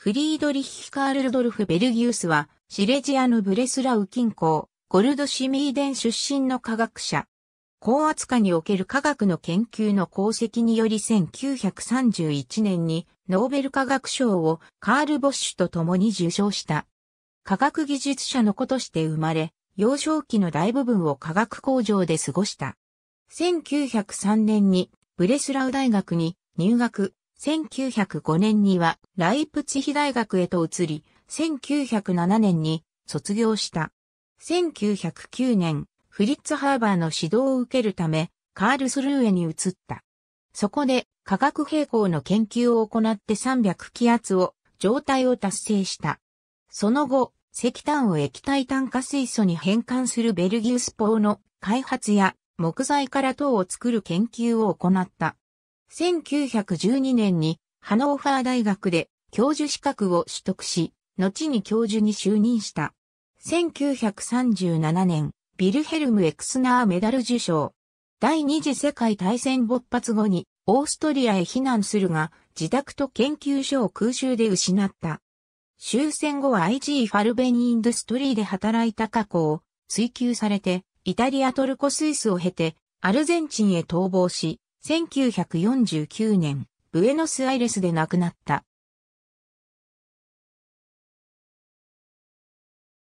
フリードリヒ・カールドルフ・ベルギウスは、シレジアのブレスラウ近郊、ゴルドシミーデン出身の科学者。高圧化における科学の研究の功績により1931年にノーベル科学賞をカール・ボッシュと共に受賞した。科学技術者の子として生まれ、幼少期の大部分を科学工場で過ごした。1903年にブレスラウ大学に入学、1905年にはライプツヒ大学へと移り、1907年に卒業した。1909年、フリッツ・ハーバーの指導を受けるため、カールスルーエに移った。そこで化学平衡の研究を行って300気圧を、状態を達成した。その後、石炭を液体炭化水素に変換するベルギウス砲の開発や木材から糖を作る研究を行った。1912年にハノーファー大学で教授資格を取得し、後に教授に就任した。1937年、ビルヘルム・エクスナーメダル受賞。第二次世界大戦勃発後にオーストリアへ避難するが、自宅と研究所を空襲で失った。終戦後は IG ファルベニインドストリーで働いた過去を追求されて、イタリアトルコスイスを経て、アルゼンチンへ逃亡し、1949年、ブエノスアイレスで亡くなった。